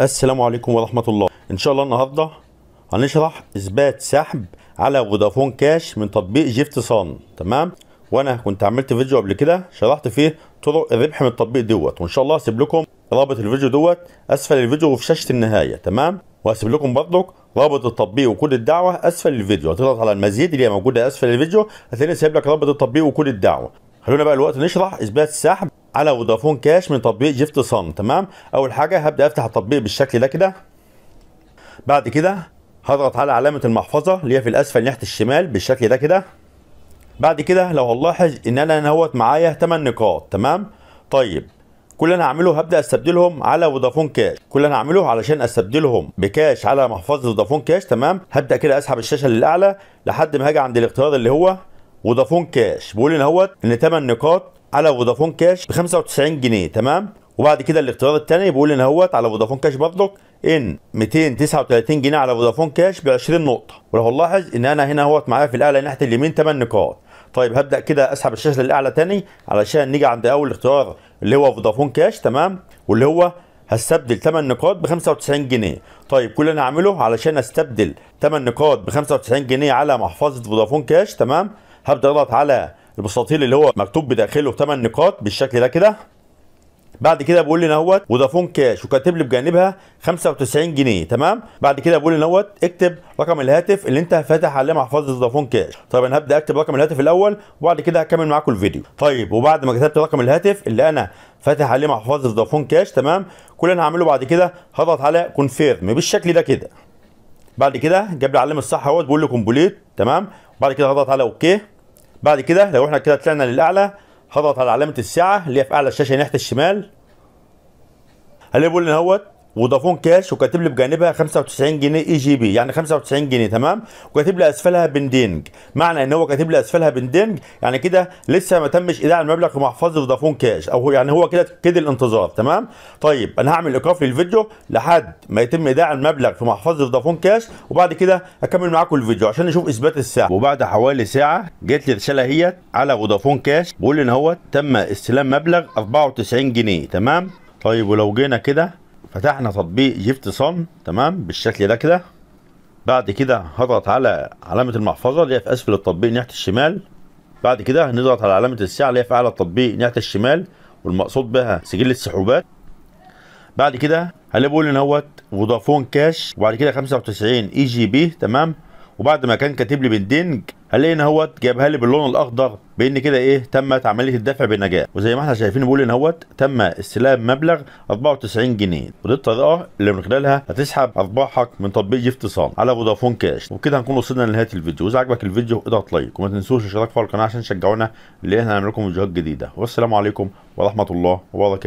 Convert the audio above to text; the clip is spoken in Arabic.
السلام عليكم ورحمة الله ان شاء الله النهاردة هنشرح اثبات سحب على فودافون كاش من تطبيق جيفت صان تمام وانا كنت عملت فيديو قبل كده شرحت فيه طرق الربح من التطبيق دوت وان شاء الله هسيب لكم رابط الفيديو دوت اسفل الفيديو وفي شاشة النهاية تمام وهسيب لكم برضك رابط التطبيق وكل الدعوة اسفل الفيديو هتضغط على المزيد اللي هي موجودة اسفل الفيديو هتلاقيني سايب لك رابط التطبيق وكل الدعوة خلونا بقى الوقت نشرح اثبات السحب على فودافون كاش من تطبيق جيفت صن تمام اول حاجه هبدا افتح التطبيق بالشكل ده كده بعد كده هضغط على علامه المحفظه اللي هي في الاسفل ناحيه الشمال بالشكل ده كده بعد كده لو هنلاحظ ان انا نهوت معايا 8 نقاط تمام طيب كل اللي انا هعمله هبدا استبدلهم على فودافون كاش كل اللي انا هعمله علشان استبدلهم بكاش على محفظه فودافون كاش تمام هبدا كده اسحب الشاشه للاعلى لحد ما هاجي عند الاختيار اللي هو فودافون كاش بيقول لي اهوت ان 8 نقاط على فودافون كاش ب 95 جنيه تمام وبعد كده الاختيار الثاني بيقول ان اهوت على فودافون كاش برضك ان 239 جنيه على فودافون كاش ب 20 نقطه ولو هنلاحظ ان انا هنا اهوت معايا في الاعلى ناحيه اليمين 8 نقاط طيب هبدا كده اسحب الشاشه للاعلى ثاني علشان نيجي عند اول اختيار اللي هو فودافون كاش تمام واللي هو هستبدل 8 نقاط ب 95 جنيه طيب كل اللي انا هعمله علشان استبدل 8 نقاط ب 95 جنيه على محفظه فودافون كاش تمام هبدا اضغط على المستطيل اللي هو مكتوب بداخله 8 نقاط بالشكل ده كده بعد كده بيقول لي نوت ودافون كاش وكاتب لي بجانبها 95 جنيه تمام بعد كده بيقول لي نوت اكتب رقم الهاتف اللي انت فاتح عليه محفظه فودافون كاش طيب انا هبدا اكتب رقم الهاتف الاول وبعد كده هكمل معاكم الفيديو طيب وبعد ما كتبت رقم الهاتف اللي انا فاتح عليه محفظه فودافون كاش تمام كل اللي انا هعمله بعد كده هضغط على كونفيرم بالشكل ده كده بعد كده جاب لي علامه الصح اهوت بيقول لي كومبليت تمام بعد كده هضغط على اوكي بعد كده لو احنا كده طلعنا للاعلى هضغط على علامه الساعه اللي هي في اعلى الشاشه ناحيه الشمال هلاقي بيقول لي اهوت ودافون كاش وكاتب لي بجانبها 95 جنيه اي جي بي يعني 95 جنيه تمام وكاتب لي اسفلها بندينج معنى ان هو كاتب لي اسفلها بندينج يعني كده لسه ما تمش ايداع المبلغ في محفظه فودافون كاش او يعني هو كده كده الانتظار تمام طيب انا هعمل ايقاف للفيديو لحد ما يتم ايداع المبلغ في محفظه فودافون كاش وبعد كده هكمل معاكم الفيديو عشان نشوف اثبات الساعه وبعد حوالي ساعه جت لي رساله هي على فودافون كاش بيقول ان هو تم استلام مبلغ 94 جنيه تمام طيب ولو جينا كده فتحنا تطبيق جيفت صن تمام بالشكل ده كده بعد كده هضغط على علامه المحفظه اللي هي في اسفل التطبيق ناحيه الشمال بعد كده هنضغط على علامه الساعه اللي هي في اعلى التطبيق ناحيه الشمال والمقصود بها سجل السحوبات بعد كده هنقول ان هوت فودافون كاش وبعد كده 95 اي جي بي تمام وبعد ما كان كاتب لي بالدنج هلاقي ان هو جابها لي باللون الاخضر بان كده ايه تمت عمليه الدفع بنجاح وزي ما احنا شايفين بيقول ان هو تم استلام مبلغ 94 جنيه ودي الطريقه اللي من خلالها هتسحب ارباحك من تطبيق جيفت اتصال على فودافون كاش وبكده هنكون وصلنا لنهايه الفيديو واذا عجبك الفيديو اضغط لايك وما تنسوش الاشتراك في القناه عشان تشجعونا ان احنا هنعمل لكم فيديوهات جديده والسلام عليكم ورحمه الله وبركاته